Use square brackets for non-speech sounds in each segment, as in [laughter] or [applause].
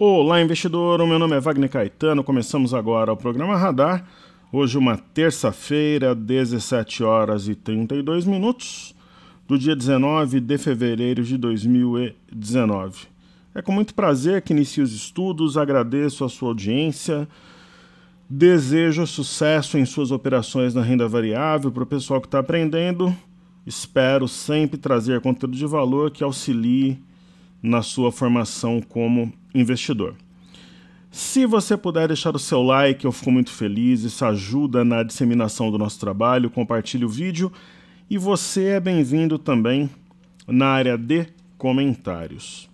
Olá, investidor. O meu nome é Wagner Caetano. Começamos agora o programa Radar. Hoje, uma terça-feira, 17 horas e 32 minutos, do dia 19 de fevereiro de 2019. É com muito prazer que inicio os estudos, agradeço a sua audiência. Desejo sucesso em suas operações na renda variável para o pessoal que está aprendendo. Espero sempre trazer conteúdo de valor que auxilie na sua formação como investidor. Se você puder deixar o seu like, eu fico muito feliz, isso ajuda na disseminação do nosso trabalho, compartilhe o vídeo e você é bem-vindo também na área de comentários.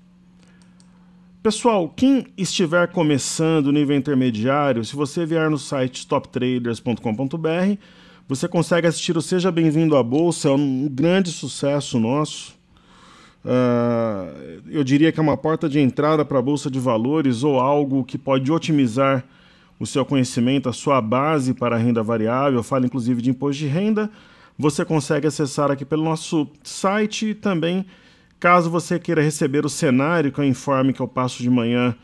Pessoal, quem estiver começando nível intermediário, se você vier no site toptraders.com.br, você consegue assistir o Seja Bem-vindo à Bolsa, é um grande sucesso nosso. Uh, eu diria que é uma porta de entrada para a bolsa de valores ou algo que pode otimizar o seu conhecimento, a sua base para a renda variável. Eu falo inclusive de imposto de renda. Você consegue acessar aqui pelo nosso site também, caso você queira receber o cenário que é o informe que eu passo de manhã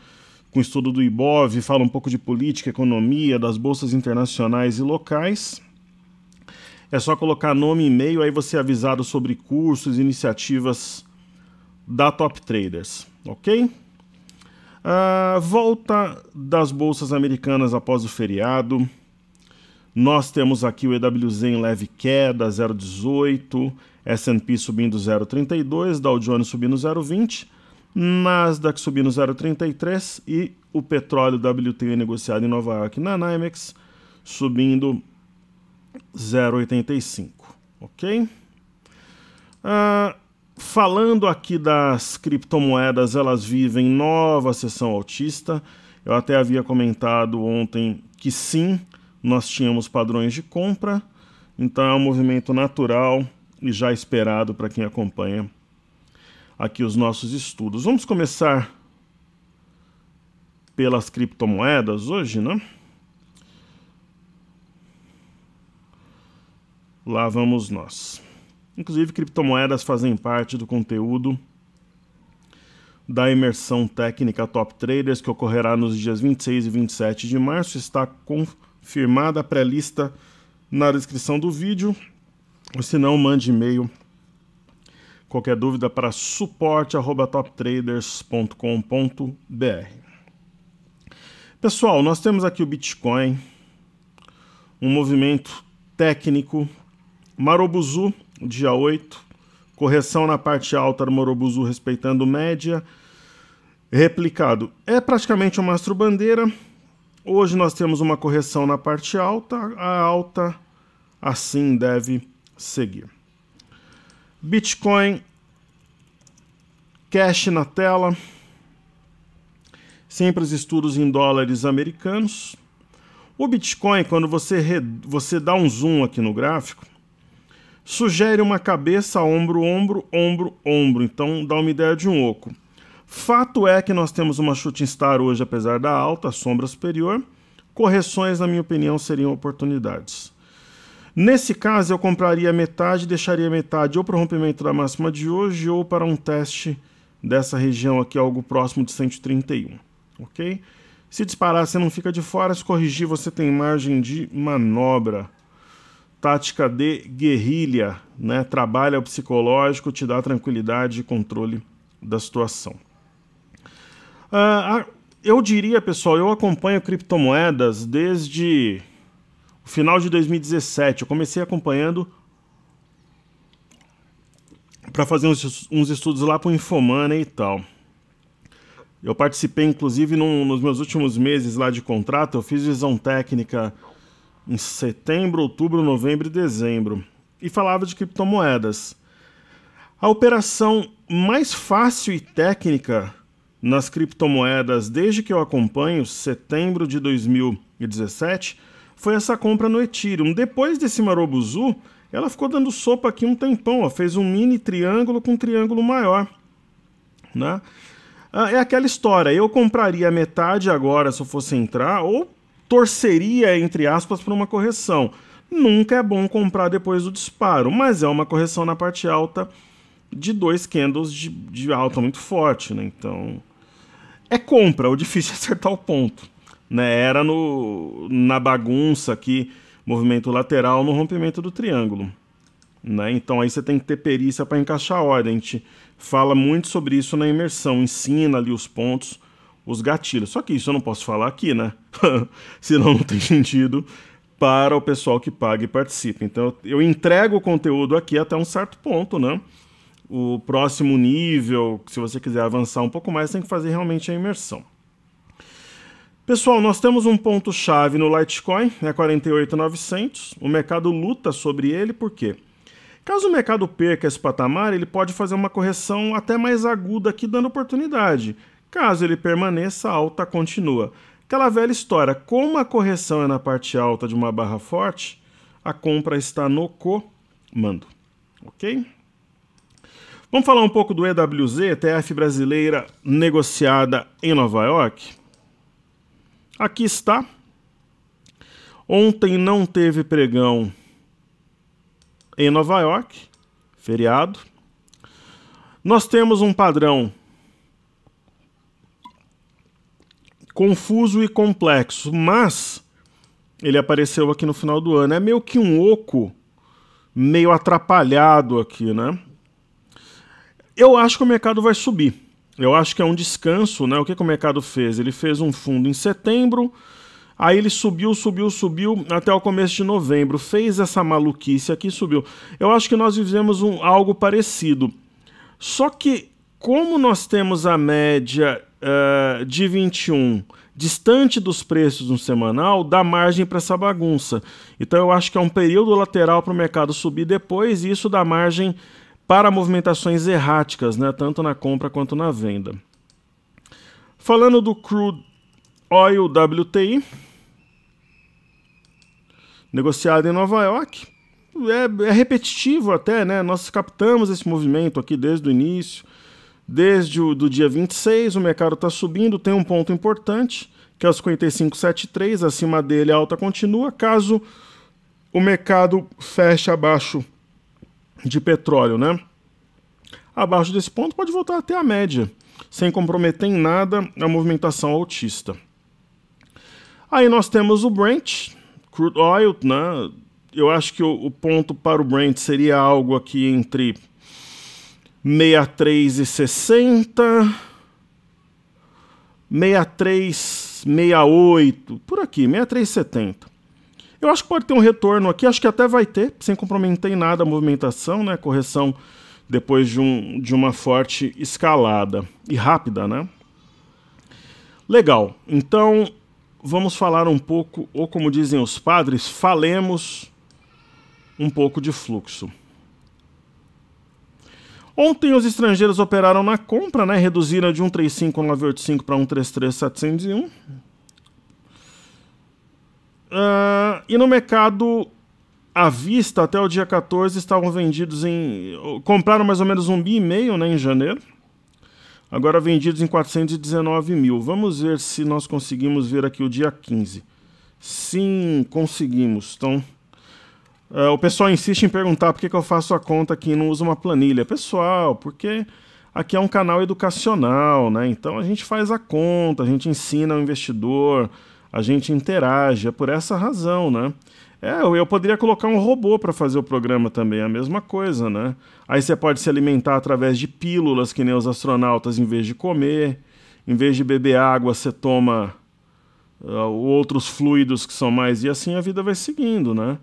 com o estudo do IBOV, fala um pouco de política, economia, das bolsas internacionais e locais. É só colocar nome e e-mail, aí você é avisado sobre cursos, iniciativas da Top Traders, ok? A ah, volta das bolsas americanas após o feriado. Nós temos aqui o EWZ em leve queda, 0,18, S&P subindo 0,32, Dow Jones subindo 0,20, Nasdaq subindo 0,33 e o petróleo WTI negociado em Nova York na NYMEX subindo 0,85, ok? Uh, Falando aqui das criptomoedas, elas vivem nova sessão autista. Eu até havia comentado ontem que sim, nós tínhamos padrões de compra, então é um movimento natural e já esperado para quem acompanha aqui os nossos estudos. Vamos começar pelas criptomoedas hoje, né? Lá vamos nós. Inclusive, criptomoedas fazem parte do conteúdo da imersão técnica Top Traders, que ocorrerá nos dias 26 e 27 de março. Está confirmada a pré-lista na descrição do vídeo. Ou se não, mande e-mail. Qualquer dúvida para suporte.toptraders.com.br. Pessoal, nós temos aqui o Bitcoin, um movimento técnico, Marobuzu dia 8. Correção na parte alta do Morobuzu respeitando média. Replicado. É praticamente uma mastro bandeira. Hoje nós temos uma correção na parte alta. A alta assim deve seguir. Bitcoin cash na tela. Sempre os estudos em dólares americanos. O Bitcoin, quando você, re... você dá um zoom aqui no gráfico, sugere uma cabeça, ombro, ombro, ombro, ombro. Então dá uma ideia de um oco. Fato é que nós temos uma shooting star hoje, apesar da alta, sombra superior. Correções, na minha opinião, seriam oportunidades. Nesse caso, eu compraria metade, deixaria metade ou para o rompimento da máxima de hoje ou para um teste dessa região aqui, algo próximo de 131, ok? Se disparar, você não fica de fora, se corrigir, você tem margem de manobra tática de guerrilha, né? Trabalha o psicológico, te dá tranquilidade e controle da situação. Uh, eu diria, pessoal, eu acompanho criptomoedas desde o final de 2017. Eu comecei acompanhando para fazer uns, uns, estudos lá para o Infomana e tal. Eu participei, inclusive, num, nos meus últimos meses lá de contrato, eu fiz visão técnica em setembro, outubro, novembro e dezembro, e falava de criptomoedas. A operação mais fácil e técnica nas criptomoedas desde que eu acompanho, setembro de 2017, foi essa compra no Ethereum. Depois desse Marobuzu, ela ficou dando sopa aqui um tempão, ó, fez um mini triângulo com um triângulo maior. Né? Ah, é aquela história, eu compraria metade agora se eu fosse entrar, ou torceria, entre aspas, para uma correção. Nunca é bom comprar depois do disparo, mas é uma correção na parte alta de dois candles de, de alta muito forte, né? Então é compra, o difícil é acertar o ponto. Né? Era no, na bagunça aqui, movimento lateral no rompimento do triângulo. Né? Então aí você tem que ter perícia para encaixar a ordem. A gente fala muito sobre isso na imersão, ensina ali os pontos os gatilhos. Só que isso eu não posso falar aqui, né? [laughs] Senão não tem sentido para o pessoal que paga e participa. Então eu entrego o conteúdo aqui até um certo ponto, né? O próximo nível, se você quiser avançar um pouco mais, tem que fazer realmente a imersão. Pessoal, nós temos um ponto-chave no Litecoin, é 48,900. O mercado luta sobre ele, por quê? Caso o mercado perca esse patamar, ele pode fazer uma correção até mais aguda aqui, dando oportunidade. Caso ele permaneça, a alta continua. Aquela velha história, como a correção é na parte alta de uma barra forte, a compra está no comando, ok? Vamos falar um pouco do EWZ, ETF brasileira negociada em Nova York? Aqui está. Ontem não teve pregão em Nova York, feriado. Nós temos um padrão confuso e complexo, mas ele apareceu aqui no final do ano. É meio que um oco meio atrapalhado aqui, né? Eu acho que o mercado vai subir. Eu acho que é um descanso, né? O que, que o mercado fez? Ele fez um fundo em setembro, Aí ele subiu, subiu, subiu até o começo de novembro. Fez essa maluquice aqui subiu. Eu acho que nós vivemos um, algo parecido. Só que, como nós temos a média eh, de 21 distante dos preços no semanal dá margem para essa bagunça. Então eu acho que é um período lateral para o mercado subir depois e isso dá margem para movimentações erráticas, né, tanto na compra quanto na venda. Falando do crude oil WTI, negociado em Nova York, é, é repetitivo até, né? Nós captamos esse movimento aqui desde o início Desde o do dia 26, o mercado está subindo, tem um ponto importante, que é os 55,73, acima dele a alta continua. Caso o mercado feche abaixo de petróleo, né? Abaixo desse ponto pode voltar até a média, sem comprometer em nada a movimentação altista. Aí nós temos o Brent, crude oil, né? Eu acho que o, o ponto para o Brent seria algo aqui entre 63 e 60, 63, 68, por aqui, 63 e 70. Eu acho que pode ter um retorno aqui, acho que até vai ter, sem comprometer em nada a movimentação, né? Correção depois de, um, de uma forte escalada e rápida, né? Legal, então vamos falar um pouco, ou como dizem os padres, falemos um pouco de fluxo. Ontem os estrangeiros operaram na compra, né? Reduziram de 135985 para 133701. Uh, ah, e no mercado à vista, até o dia 14, estavam vendidos em. Compraram mais ou menos um bi e meio né, em janeiro. Agora vendidos em 419 mil. Vamos ver se nós conseguimos ver aqui o dia 15. Sim, conseguimos. Então. Uh, o pessoal insiste em perguntar por que, que eu faço a conta aqui e não uso uma planilha. Pessoal, porque aqui é um canal educacional, né? Então a gente faz a conta, a gente ensina o investidor, a gente interage, é por essa razão, né? É, eu poderia colocar um robô para fazer o programa também, é a mesma coisa, né? Aí você pode se alimentar através de pílulas, que nem os astronautas, em vez de comer. Em vez de beber água, você toma uh, outros fluidos que são mais. E assim a vida vai seguindo, né?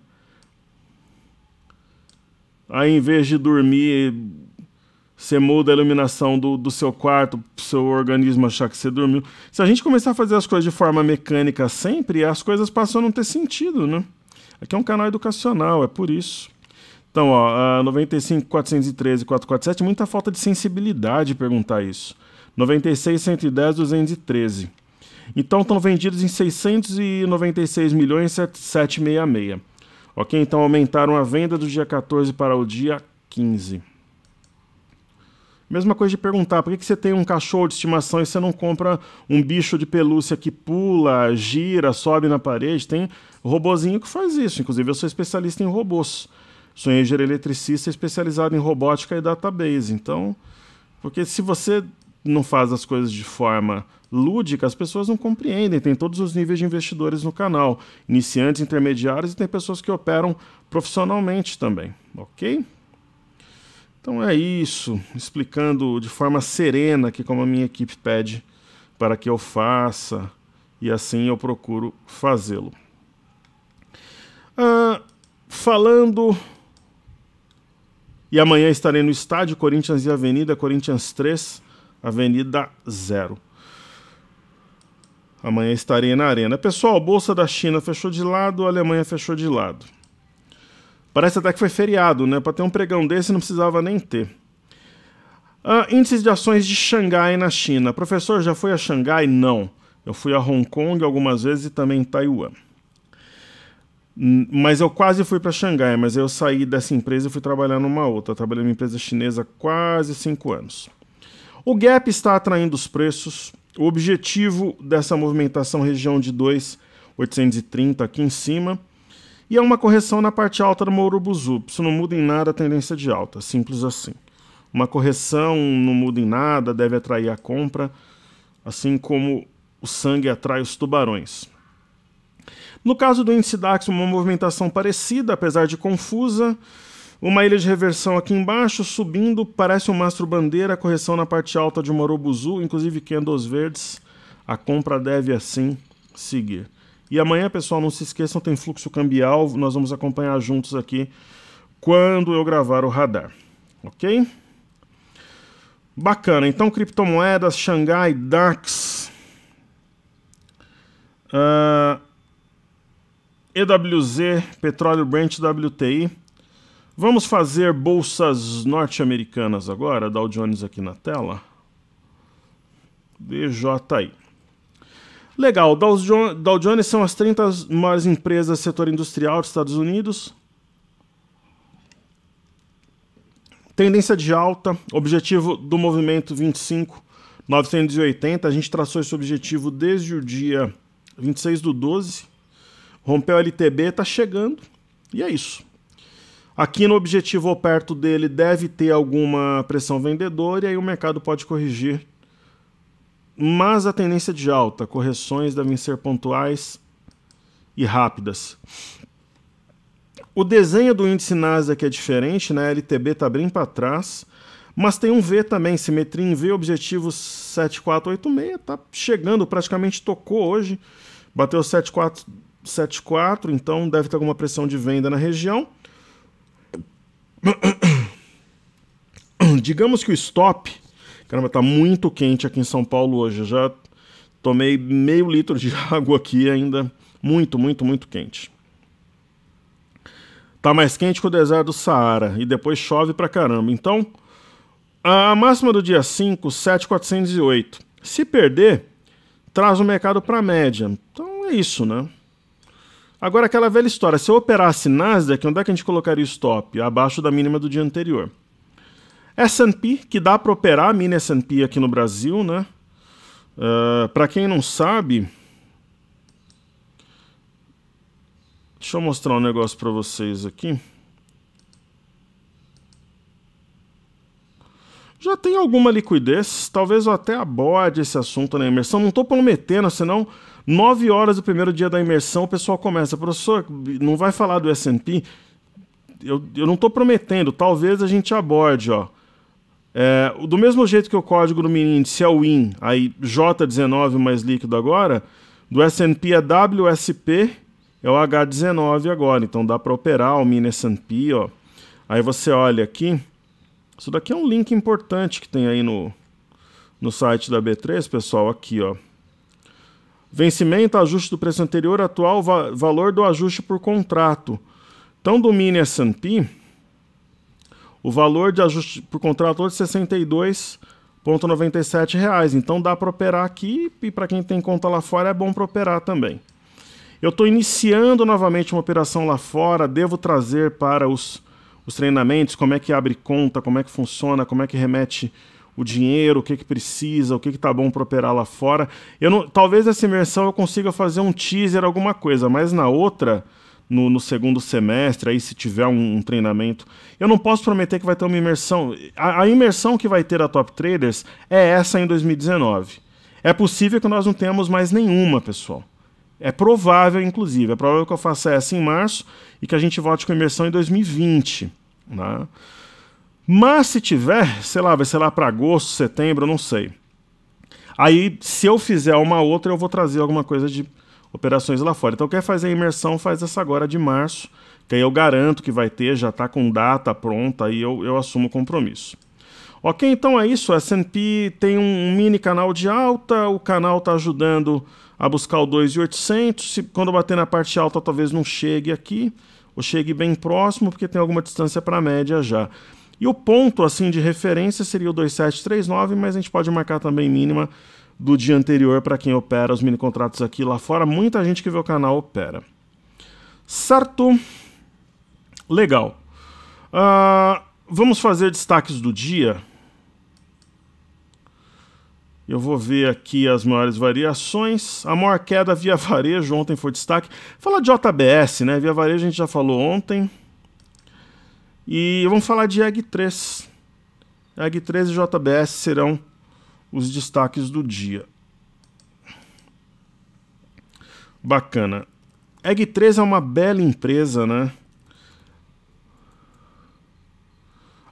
Aí, em vez de dormir, você muda a iluminação do, do seu quarto o seu organismo achar que você dormiu. Se a gente começar a fazer as coisas de forma mecânica sempre, as coisas passam a não ter sentido, né? Aqui é um canal educacional, é por isso. Então, ó, 95, 413, 447, muita falta de sensibilidade perguntar isso. 96, 110, 213. Então, estão vendidos em 696 milhões 766. Ok, então aumentaram a venda do dia 14 para o dia 15. Mesma coisa de perguntar, por que, que você tem um cachorro de estimação e você não compra um bicho de pelúcia que pula, gira, sobe na parede? Tem robozinho que faz isso. Inclusive, eu sou especialista em robôs. Sou engenheiro eletricista especializado em robótica e database. Então, porque se você não faz as coisas de forma lúdica, as pessoas não compreendem. Tem todos os níveis de investidores no canal, iniciantes, intermediários e tem pessoas que operam profissionalmente também, ok? Então é isso, explicando de forma serena que como a minha equipe pede para que eu faça e assim eu procuro fazê-lo. Ah, falando e amanhã estarei no estádio Corinthians e Avenida Corinthians 3 Avenida Zero. Amanhã estarei na arena. Pessoal, bolsa da China fechou de lado, a Alemanha fechou de lado. Parece até que foi feriado, né? Para ter um pregão desse não precisava nem ter. Ah, índices de ações de Xangai na China. Professor, já foi a Xangai? Não. Eu fui a Hong Kong algumas vezes e também em Taiwan. Mas eu quase fui para Xangai, mas eu saí dessa empresa e fui trabalhar numa outra. Eu trabalhei numa empresa chinesa quase cinco anos. O gap está atraindo os preços. O objetivo dessa movimentação região de 2,830 aqui em cima. E é uma correção na parte alta do Mourubuzu. Isso não muda em nada a tendência de alta, simples assim. Uma correção não muda em nada, deve atrair a compra, assim como o sangue atrai os tubarões. No caso do índice DAX, uma movimentação parecida, apesar de confusa. Uma ilha de reversão aqui embaixo, subindo, parece um mastro bandeira, correção na parte alta de Morobuzu, inclusive candles verdes. A compra deve assim seguir. E amanhã, pessoal, não se esqueçam, tem fluxo cambial, nós vamos acompanhar juntos aqui quando eu gravar o radar, ok? Bacana, então criptomoedas, Xangai, DAX, uh, ah, EWZ, Petróleo Brent WTI. Vamos fazer bolsas norte-americanas agora, Dow Jones aqui na tela. DJI. Tá Legal, Dow, Jones são as 30 maiores empresas do setor industrial dos Estados Unidos. Tendência de alta, objetivo do movimento 25.980. A gente traçou esse objetivo desde o dia 26 do 12. Rompeu o LTB, está chegando. E é isso. Aqui no objetivo ou perto dele deve ter alguma pressão vendedora e aí o mercado pode corrigir. Mas a tendência é de alta, correções devem ser pontuais e rápidas. O desenho do índice Nasdaq é diferente, né? A LTB está bem para trás, mas tem um V também, simetria em V, objetivo 7486, está chegando, praticamente tocou hoje, bateu 7474, então deve ter alguma pressão de venda na região. [coughs] Digamos que o stop. Caramba, tá muito quente aqui em São Paulo hoje. Eu já tomei meio litro de [laughs] água aqui ainda. Muito, muito, muito quente. Tá mais quente que o deserto do Saara. E depois chove pra caramba. Então, a máxima do dia 5, 7,408. Se perder, traz o mercado pra média. Então é isso, né? Agora, aquela velha história, se eu operasse Nasdaq, onde é que a gente colocaria o stop? Abaixo da mínima do dia anterior. S&P, que dá para operar a mini S&P aqui no Brasil, né? Uh, eh, para quem não sabe, deixa eu mostrar um negócio para vocês aqui. já tem alguma liquidez. Talvez eu até aborde esse assunto na imersão. Não estou prometendo, senão, 9 horas do primeiro dia da imersão, o pessoal começa. Professor, não vai falar do SP? Eu, eu não estou prometendo. Talvez a gente aborde, ó. É, do mesmo jeito que o código do mini índice é o IN, aí J19 mais líquido agora, do S&P é WSP, é o H19 agora, então dá para operar o mini S&P, ó. Aí você olha aqui, isso daqui é um link importante que tem aí no, no site da B3, pessoal, aqui, ó. Vencimento, ajuste do preço anterior, atual va valor do ajuste por contrato. Então, do mini S&P, o valor de ajuste por contrato é de 62,97 reais. Então, dá para operar aqui e para quem tem conta lá fora é bom para operar também. Eu estou iniciando novamente uma operação lá fora, devo trazer para os os treinamentos, como é que abre conta, como é que funciona, como é que remete o dinheiro, o que que precisa, o que que tá bom para operar lá fora. Eu não, talvez essa imersão eu consiga fazer um teaser, alguma coisa, mas na outra, no, no segundo semestre, aí se tiver um, um, treinamento, eu não posso prometer que vai ter uma imersão. A, a imersão que vai ter a Top Traders é essa em 2019. É possível que nós não tenhamos mais nenhuma, pessoal. É provável, inclusive, é provável que eu faça essa em março e que a gente volte com imersão em 2020. Né? Mas se tiver, sei lá, vai ser lá para agosto, setembro, não sei. Aí, se eu fizer uma outra, eu vou trazer alguma coisa de operações lá fora. Então, quer fazer a imersão, faz essa agora de março, que aí eu garanto que vai ter, já está com data pronta, aí eu, eu assumo o compromisso. Ok, então é isso. S&P tem um mini canal de alta, o canal está ajudando a buscar o 2,800. Se, quando bater na parte alta, talvez não chegue aqui, ou chegue bem próximo, porque tem alguma distância para a média já. E o ponto assim de referência seria o 2739, mas a gente pode marcar também mínima do dia anterior para quem opera os mini contratos aqui lá fora. Muita gente que vê o canal opera. Certo? Legal. Uh, Vamos fazer destaques do dia. Eu vou ver aqui as maiores variações. A maior queda via [laughs] varejo ontem foi destaque. Fala de JBS, né? Via varejo a gente já falou ontem. E vamos falar de EG3. EG3 e JBS serão os destaques do dia. Bacana. EG3 é uma bela empresa, né?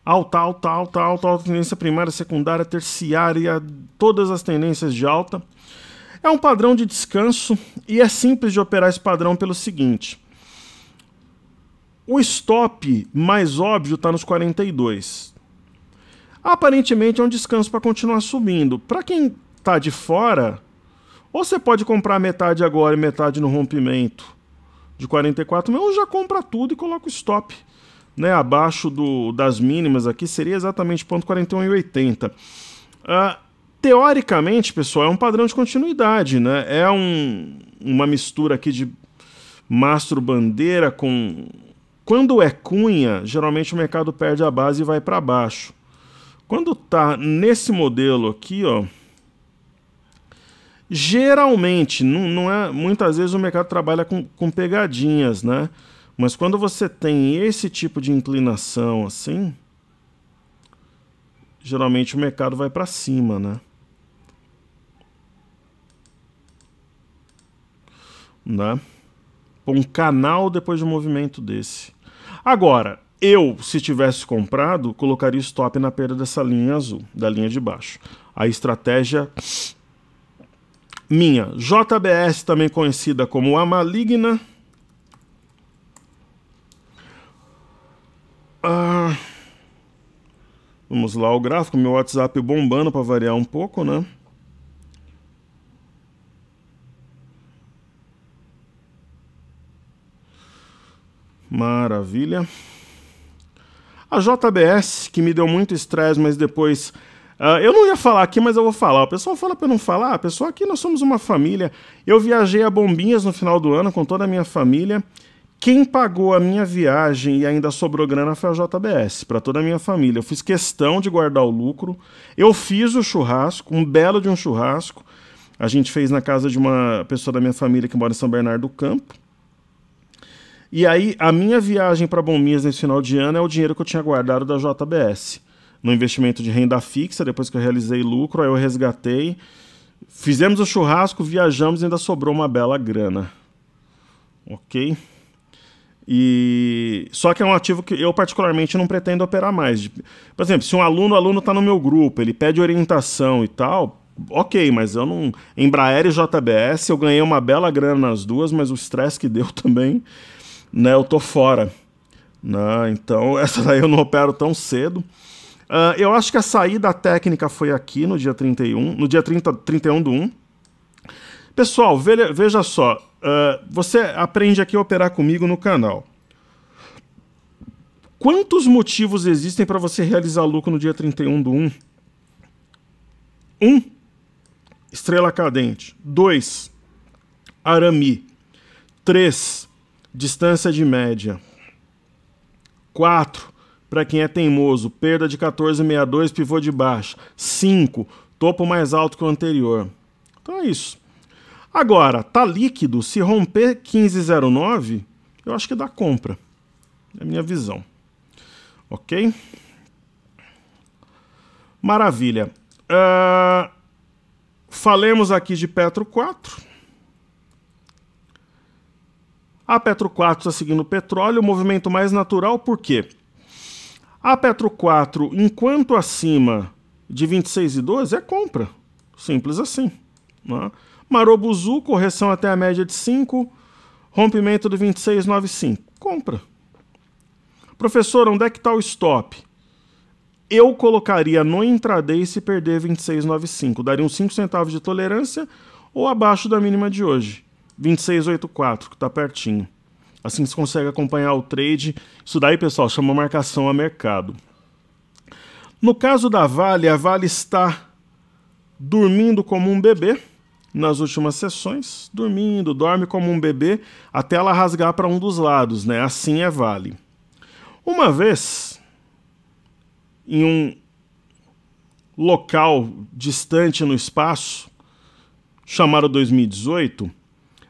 alta, alta, alta, alta, alta tendência primária, secundária, terciária, todas as tendências de alta. É um padrão de descanso e é simples de operar esse padrão pelo seguinte. O stop mais óbvio está nos 42. Aparentemente é um descanso para continuar subindo. Para quem está de fora, ou você pode comprar metade agora e metade no rompimento de 44 mil, ou já compra tudo e coloca o stop né, abaixo do, das mínimas aqui, seria exatamente ponto Uh, teoricamente, pessoal, é um padrão de continuidade, né? É um, uma mistura aqui de mastro bandeira com quando é cunha, geralmente o mercado perde a base e vai para baixo. Quando tá nesse modelo aqui, ó, geralmente, não, não é, muitas vezes o mercado trabalha com, com pegadinhas, né? Mas quando você tem esse tipo de inclinação assim, geralmente o mercado vai para cima, né? Né? Um canal depois de um movimento desse. Agora, eu, se tivesse comprado, colocaria stop na perda dessa linha azul, da linha de baixo. A estratégia minha. JBS, também conhecida como a maligna. Ah, vamos lá, o gráfico, meu WhatsApp bombando para variar um pouco, né? Maravilha. A JBS, que me deu muito estresse, mas depois. Uh, eu não ia falar aqui, mas eu vou falar. O pessoal fala para não falar. Ah, pessoal, aqui nós somos uma família. Eu viajei a Bombinhas no final do ano com toda a minha família. Quem pagou a minha viagem e ainda sobrou grana foi a JBS, para toda a minha família. Eu fiz questão de guardar o lucro. Eu fiz o churrasco, um belo de um churrasco. A gente fez na casa de uma pessoa da minha família que mora em São Bernardo do Campo. E aí, a minha viagem para Bomias nesse final de ano é o dinheiro que eu tinha guardado da JBS. No investimento de renda fixa, depois que eu realizei lucro, aí eu resgatei. Fizemos o churrasco, viajamos e ainda sobrou uma bela grana. Ok? E só que é um ativo que eu particularmente não pretendo operar mais. Por exemplo, se um aluno, aluno está no meu grupo, ele pede orientação e tal, ok, mas eu não. Embraer e JBS, eu ganhei uma bela grana nas duas, mas o estresse que deu [laughs] também, né? Eu tô fora. Né? Então, [laughs] essa daí eu não opero tão cedo. Uh, eu acho que a saída técnica foi aqui no dia 31, no dia 30, 31 do 1. Pessoal, veja só. Uh, você aprende aqui a operar comigo no canal. Quantos motivos existem para você realizar lucro no dia 31 do 1? 1. Um, estrela cadente. 2. Arami. 3. Distância de média. 4. Para quem é teimoso, perda de 14,62, pivô de baixo. 5. Topo mais alto que o anterior. Então é isso. Agora, tá líquido, se romper 1509, eu acho que dá compra. É a minha visão. Ok? Maravilha. Uh, falemos aqui de Petro 4. A Petro 4 está seguindo o petróleo, o movimento mais natural, por quê? A Petro 4, enquanto acima de 26,12, é compra. Simples assim. Né? Marobuzu, correção até a média de 5, rompimento do 2695. Compra. Professor, onde é que está o stop? Eu colocaria no intraday se perder 26,95. Daria uns 5 centavos de tolerância ou abaixo da mínima de hoje. 26,84, que está pertinho. Assim você consegue acompanhar o trade. Isso daí, pessoal, chama marcação a mercado. No caso da Vale, a Vale está dormindo como um bebê nas últimas sessões, dormindo, dorme como um bebê até ela rasgar para um dos lados, né? Assim é vale. Uma vez, em um local distante no espaço, chamado 2018,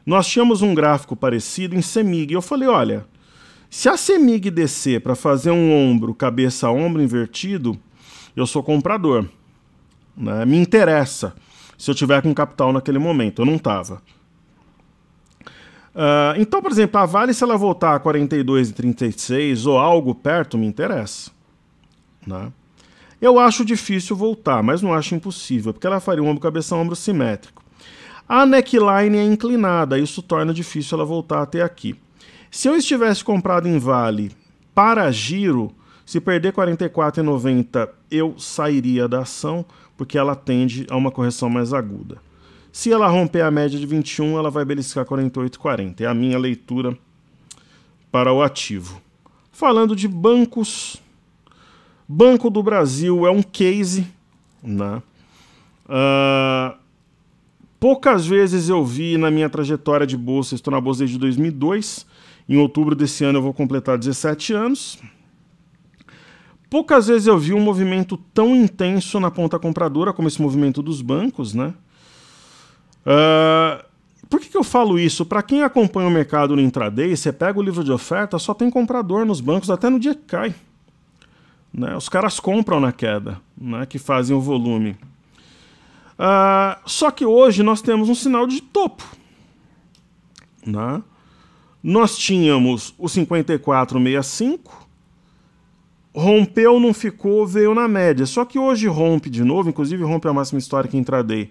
nós tínhamos um gráfico parecido em CEMIG. Eu falei, olha, se a CEMIG descer para fazer um ombro, cabeça-ombro invertido, eu sou comprador. Né? Me interessa se eu tiver com capital naquele momento. Eu não estava. Uh, ah, então, por exemplo, a Vale, se ela voltar a 42,36 ou algo perto, me interessa. Né? Eu acho difícil voltar, mas não acho impossível, porque ela faria um ombro cabeça ombro simétrico. A neckline é inclinada, isso torna difícil ela voltar até aqui. Se eu estivesse comprado em Vale para giro, se perder 44,90 eu sairia da ação, porque ela tende a uma correção mais aguda. Se ela romper a média de 21, ela vai beliscar 48,40. É a minha leitura para o ativo. Falando de bancos, Banco do Brasil é um case, né? Uh, poucas vezes eu vi na minha trajetória de bolsa, estou na bolsa desde 2002, em outubro desse ano eu vou completar 17 anos, Poucas vezes eu vi um movimento tão intenso na ponta compradora como esse movimento dos bancos, né? Uh, por que, que eu falo isso? Para quem acompanha o mercado no intraday, você pega o livro de oferta, só tem comprador nos bancos até no dia que cai. Né? Os caras compram na queda, né? que fazem o volume. Uh, só que hoje nós temos um sinal de topo. Né? Nós tínhamos o 5465, rompeu, não ficou, veio na média. Só que hoje rompe de novo, inclusive rompe a máxima histórica intraday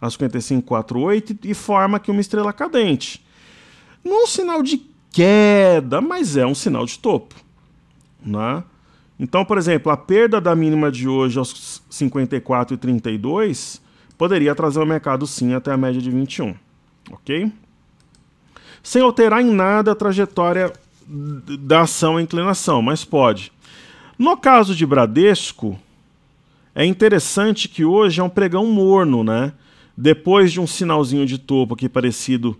a 55,48 e forma aqui uma estrela cadente. Não um sinal de queda, mas é um sinal de topo. Né? Então, por exemplo, a perda da mínima de hoje aos 54,32 poderia trazer o mercado sim até a média de 21, ok? Sem alterar em nada a trajetória da ação e inclinação, mas pode. No caso de Bradesco, é interessante que hoje é um pregão morno, né? Depois de um sinalzinho de topo aqui parecido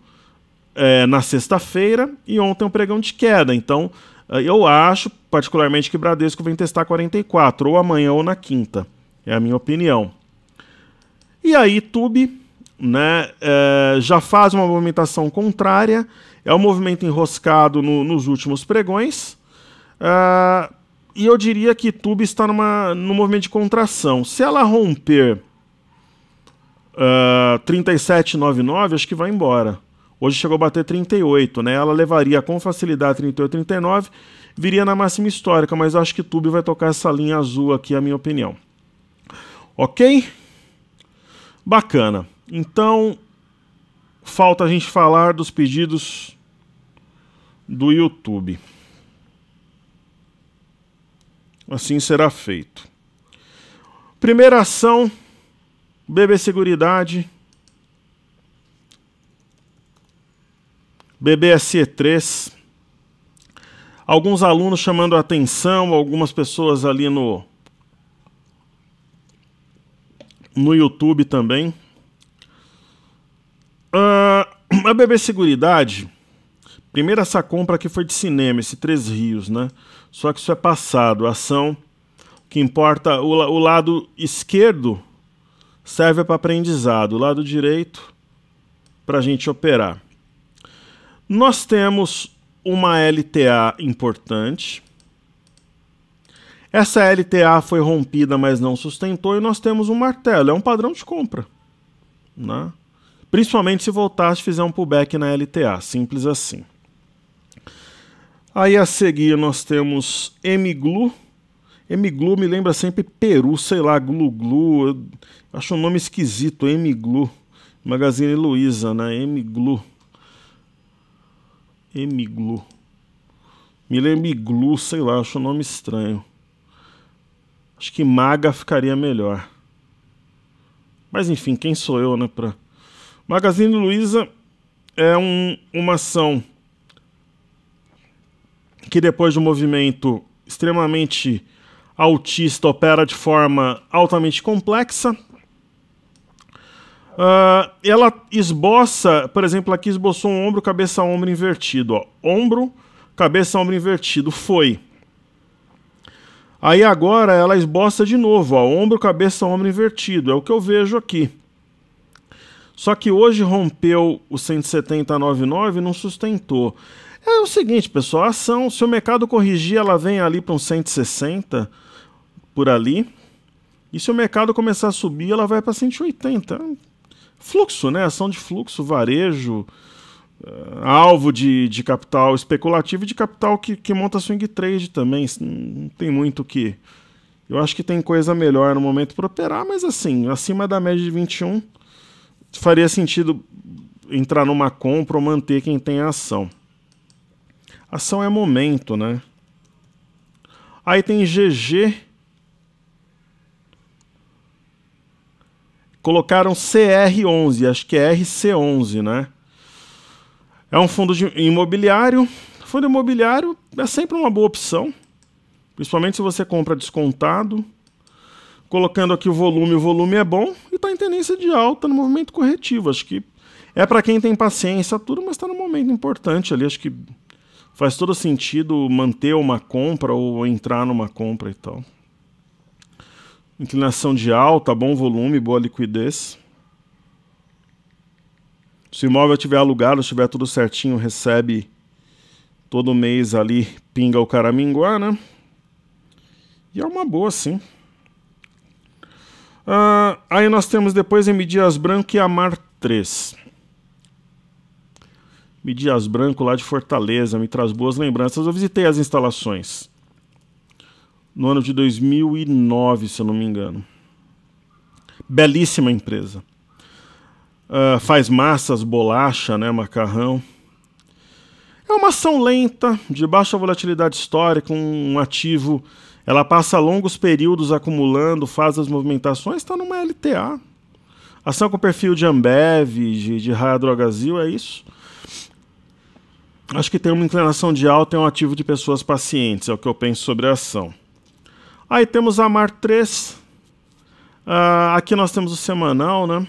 é, na sexta-feira e ontem é um pregão de queda. Então, é, eu acho particularmente que Bradesco vem testar 44, ou amanhã ou na quinta. É a minha opinião. E aí, Tube, né, é, já faz uma movimentação contrária, é um movimento enroscado no, nos últimos pregões. É, e eu diria que Tube está numa, num movimento de contração. Se ela romper uh, ah, 37,99, acho que vai embora. Hoje chegou a bater 38, né? Ela levaria com facilidade 38,39, viria na máxima histórica, mas acho que Tube vai tocar essa linha azul aqui, a minha opinião. Ok? Bacana. Então, falta a gente falar dos pedidos do YouTube assim será feito. Primeira ação, BB Seguridade, BBSE3. É Alguns alunos chamando a atenção, algumas pessoas ali no no YouTube também. Uh, a BB Seguridade, primeira essa compra que foi de cinema, esse Três Rios, né? Só que isso é passado. Ação, o que importa, o, o lado esquerdo serve para aprendizado, o lado direito para a gente operar. Nós temos uma LTA importante. Essa LTA foi rompida, mas não sustentou, e nós temos um martelo. É um padrão de compra. Né? Principalmente se voltar se fizer um pullback na LTA. Simples assim. Aí a seguir nós temos emiglu emiglu me lembra sempre Peru, sei lá, Glu Glu. Acho um nome esquisito, emiglu Magazine Luiza, né? emiglu emiglu Me lembra Glu, sei lá, acho um nome estranho. Acho que Maga ficaria melhor. Mas enfim, quem sou eu, né? Pra... Magazine Luiza é um, uma ação que depois de um movimento extremamente autista opera de forma altamente complexa. Uh, ela esboça, por exemplo, aqui esboçou um ombro, cabeça, ombro invertido. Ó. Ombro, cabeça, ombro invertido. Foi. Aí agora ela esboça de novo. Ó. Ombro, cabeça, ombro invertido. É o que eu vejo aqui. Só que hoje rompeu o 179,9 e não sustentou. É o seguinte, pessoal, a ação, se o mercado corrigir, ela vem ali para uns 160 por ali. E se o mercado começar a subir, ela vai para 180. Fluxo, né? Ação de fluxo, varejo, eh, alvo de, de capital especulativo e de capital que, que monta swing trade também. Não tem muito o que. Eu acho que tem coisa melhor no momento para operar, mas assim, acima da média de 21, faria sentido entrar numa compra ou manter quem tem ação. Ação é momento, né? Aí tem GG. Colocaram CR11, acho que é RC11, né? É um fundo imobiliário. Fundo imobiliário é sempre uma boa opção, principalmente se você compra descontado. Colocando aqui o volume, o volume é bom e está em tendência de alta no movimento corretivo. Acho que é para quem tem paciência, tudo, mas está no momento importante ali. Acho que faz todo sentido manter uma compra ou entrar numa compra e tal. Inclinação de alta, bom volume, boa liquidez. Se o imóvel estiver alugado, estiver tudo certinho, recebe todo mês ali, pinga o caraminguá, né? E é uma boa, sim. Uh, aí nós temos depois em dias branco e amar 3. Midias Branco, lá de Fortaleza, me traz boas lembranças. Eu visitei as instalações no ano de 2009, se eu não me engano. Belíssima empresa. Uh, faz massas, bolacha, né, macarrão. É uma ação lenta, de baixa volatilidade histórica, um, ativo. Ela passa longos períodos acumulando, faz as movimentações, está numa LTA. Ação com perfil de Ambev, de, de Raia Drogasil, é isso. Acho que tem uma inclinação de alta e é um ativo de pessoas pacientes, é o que eu penso sobre a ação. Aí temos a Mar 3. Uh, ah, aqui nós temos o semanal, né?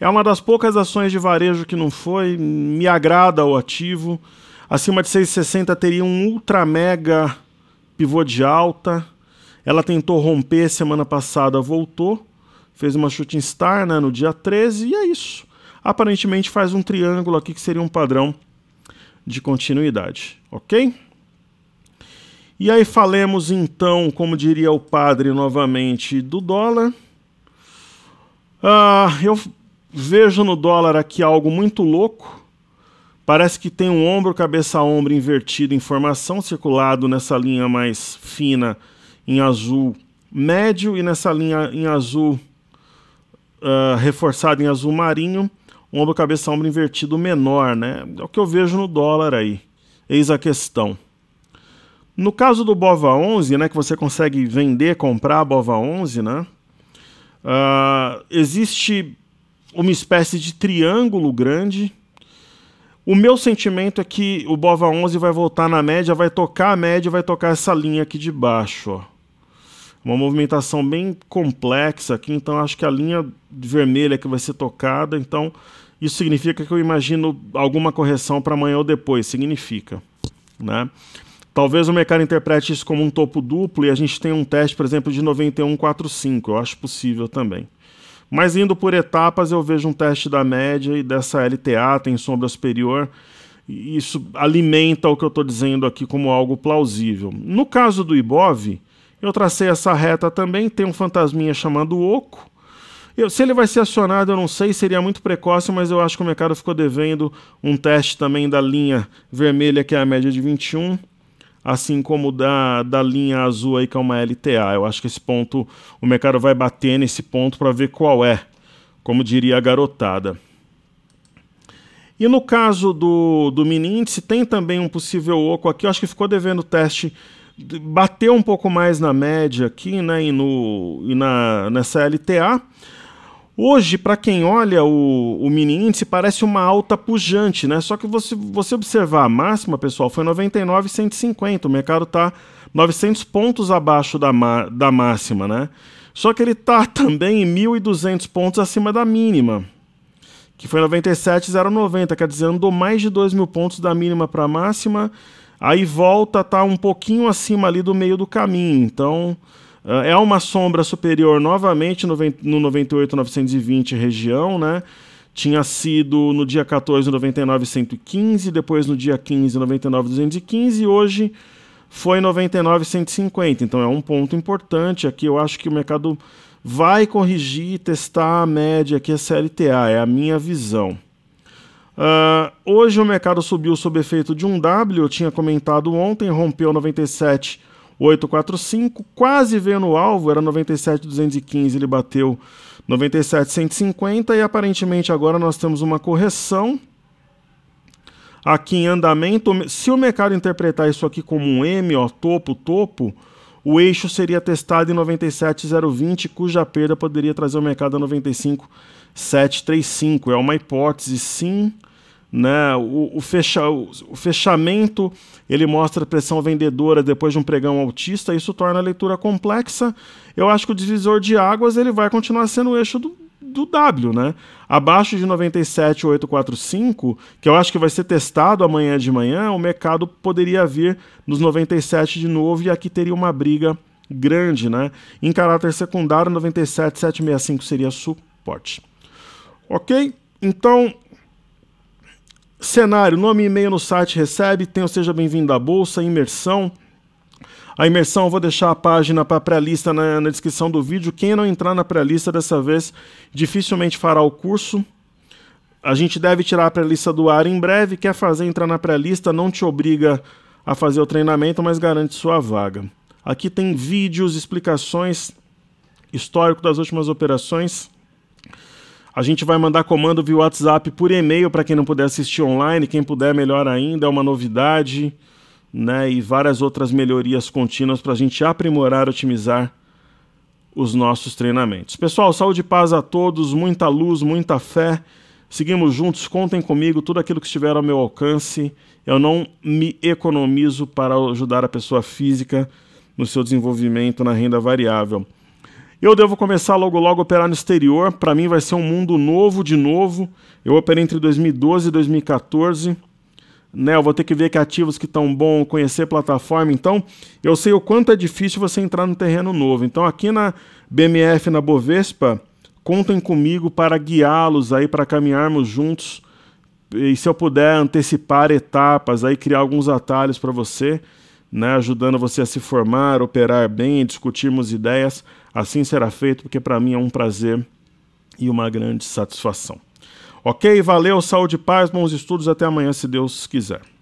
É uma das poucas ações de varejo que não foi, me agrada o ativo. Acima de 6,60 teria um ultra mega pivô de alta. Ela tentou romper semana passada, voltou. Fez uma shooting star né, no dia 13 e é isso. Aparentemente faz um triângulo aqui que seria um padrão de continuidade, ok? E aí falemos então, como diria o padre novamente, do dólar. Ah, eu vejo no dólar aqui algo muito louco. Parece que tem um ombro, cabeça ombro invertido em formação, circulado nessa linha mais fina em azul médio e nessa linha em azul uh, reforçado em azul marinho um ombro cabeça ombro invertido menor, né? É o que eu vejo no dólar aí. Eis a questão. No caso do Bova 11, né, que você consegue vender, comprar a Bova 11, né? Uh, existe uma espécie de triângulo grande. O meu sentimento é que o Bova 11 vai voltar na média, vai tocar a média, vai tocar essa linha aqui de baixo, ó. Uma movimentação bem complexa aqui, então acho que a linha vermelha que vai ser tocada, então isso significa que eu imagino alguma correção para amanhã ou depois, significa. Né? Talvez o mercado interprete isso como um topo duplo e a gente tenha um teste, por exemplo, de 91,45, eu acho possível também. Mas indo por etapas, eu vejo um teste da média e dessa LTA, tem sombra superior, e isso alimenta o que eu estou dizendo aqui como algo plausível. No caso do Ibov, eu tracei essa reta também, tem um fantasminha chamando Oco, eu, se ele vai ser acionado, eu não sei, seria muito precoce, mas eu acho que o mercado ficou devendo um teste também da linha vermelha, que é a média de 21, assim como da, da linha azul aí, que é uma LTA. Eu acho que esse ponto, o mercado vai bater nesse ponto para ver qual é, como diria a garotada. E no caso do, do mini índice, tem também um possível oco aqui, eu acho que ficou devendo o teste bateu um pouco mais na média aqui, né, e, no, e na, nessa LTA, Hoje, para quem olha o, o mini índice, parece uma alta pujante, né? Só que você, você observar a máxima, pessoal, foi 99,150. O mercado está 900 pontos abaixo da, da máxima, né? Só que ele está [laughs] também em 1.200 pontos acima da mínima, que foi 97,090. Quer dizer, andou mais de 2 mil pontos da mínima para a máxima. Aí volta, tá um pouquinho acima ali do meio do caminho. Então, é, é uma sombra superior novamente no, 98 98,920 região, né? Tinha sido no dia 14, 99, 115, depois no dia 15, 99, 215 e hoje foi 99, 150. Então é um ponto importante aqui. Eu acho que o mercado vai corrigir e testar a média aqui, a CLTA, é a minha visão. Uh, hoje o mercado subiu sob efeito de um W, eu tinha comentado ontem, rompeu 97 845, quase veio no alvo, era 97,215, ele bateu 97,150 e aparentemente agora nós temos uma correção aqui em andamento. Se o mercado interpretar isso aqui como um M, ó, topo, topo, o eixo seria testado em 97,020, cuja perda poderia trazer o mercado a 95,735. É uma hipótese, sim. Né? O, o, fecha, o, o fechamento ele mostra pressão vendedora depois de um pregão autista, isso torna a leitura complexa. Eu acho que o divisor de águas ele vai continuar sendo o eixo do, do W, né? Abaixo de 97,845, que eu acho que vai ser testado amanhã de manhã, o mercado poderia vir nos 97 de novo e aqui teria uma briga grande, né? Em caráter secundário, 97,765 seria suporte. Ok? Então, Cenário, nome e e-mail no site recebe, tenha seja bem-vindo à Bolsa, imersão. A imersão, eu vou deixar a página para a pré-lista na, na, descrição do vídeo. Quem não entrar na pré-lista dessa vez, dificilmente fará o curso. A gente deve tirar a pré-lista do ar em breve. Quer fazer, entrar na pré-lista, não te obriga a fazer o treinamento, mas garante sua vaga. Aqui tem vídeos, explicações, histórico das últimas operações. A gente vai mandar comando via WhatsApp por e-mail para quem não puder assistir online, quem puder melhor ainda, é uma novidade, né? E várias outras melhorias contínuas para a gente aprimorar, otimizar os nossos treinamentos. Pessoal, saúde e paz a todos, muita luz, muita fé. Seguimos juntos, contem comigo, tudo aquilo que estiver ao meu alcance. Eu não me economizo para ajudar a pessoa física no seu desenvolvimento na renda variável. Eu devo começar logo logo a operar no exterior. Para mim vai ser um mundo novo de novo. Eu operei entre 2012 e 2014. Né, eu vou ter que ver que ativos que estão bons, conhecer plataforma. Então, eu sei o quanto é difícil você entrar no terreno novo. Então, aqui na BMF, na Bovespa, contem comigo para guiá-los aí, para caminharmos juntos. E se eu puder antecipar etapas, aí criar alguns atalhos para você, né, ajudando você a se formar, operar bem, discutirmos ideias. Assim será feito, porque para mim é um prazer e uma grande satisfação. Ok? Valeu, saúde e paz, bons estudos, até amanhã, se Deus quiser.